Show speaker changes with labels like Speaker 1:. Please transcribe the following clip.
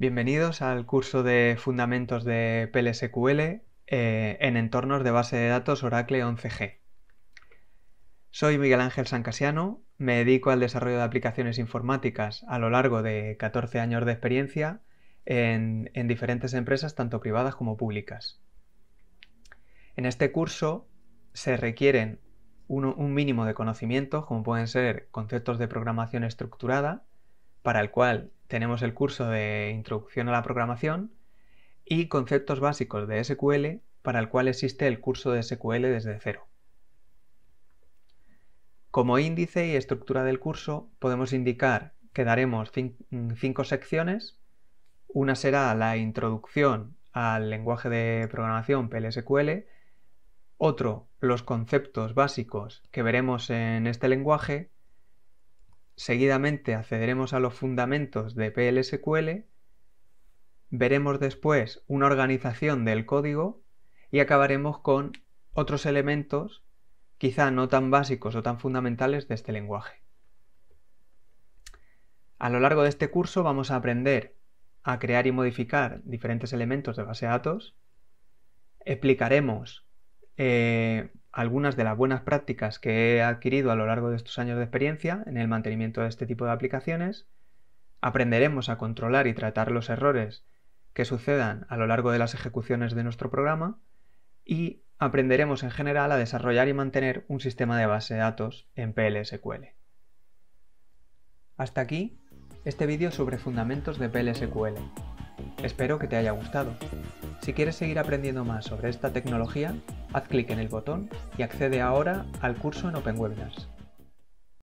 Speaker 1: Bienvenidos al curso de Fundamentos de PLSQL eh, en entornos de base de datos Oracle 11G. Soy Miguel Ángel Sancasiano, me dedico al desarrollo de aplicaciones informáticas a lo largo de 14 años de experiencia en, diferentes empresas, tanto privadas como públicas. En este curso se requieren un, un mínimo de conocimientos, como pueden ser conceptos de programación estructurada, para el cual tenemos el curso de Introducción a la Programación y Conceptos Básicos de SQL, para el cual existe el curso de SQL desde cero. Como índice y estructura del curso podemos indicar que daremos cinco secciones. Una será la introducción al lenguaje de programación PLSQL, otro los conceptos básicos que veremos en este lenguaje Seguidamente accederemos a los fundamentos de PLSQL, veremos después una organización del código y acabaremos con otros elementos quizá no tan básicos o tan fundamentales de este lenguaje. A lo largo de este curso vamos a aprender a crear y modificar diferentes elementos de base de datos, explicaremos eh, algunas de las buenas prácticas que he adquirido a lo largo de estos años de experiencia en el mantenimiento de este tipo de aplicaciones, aprenderemos a controlar y tratar los errores que sucedan a lo largo de las ejecuciones de nuestro programa y aprenderemos en general a desarrollar y mantener un sistema de base de datos en PLSQL. Hasta aquí este vídeo sobre fundamentos de PLSQL. Espero que te haya gustado. Si quieres seguir aprendiendo más sobre esta tecnología, Haz clic en el botón y accede ahora al curso en OpenWebinars.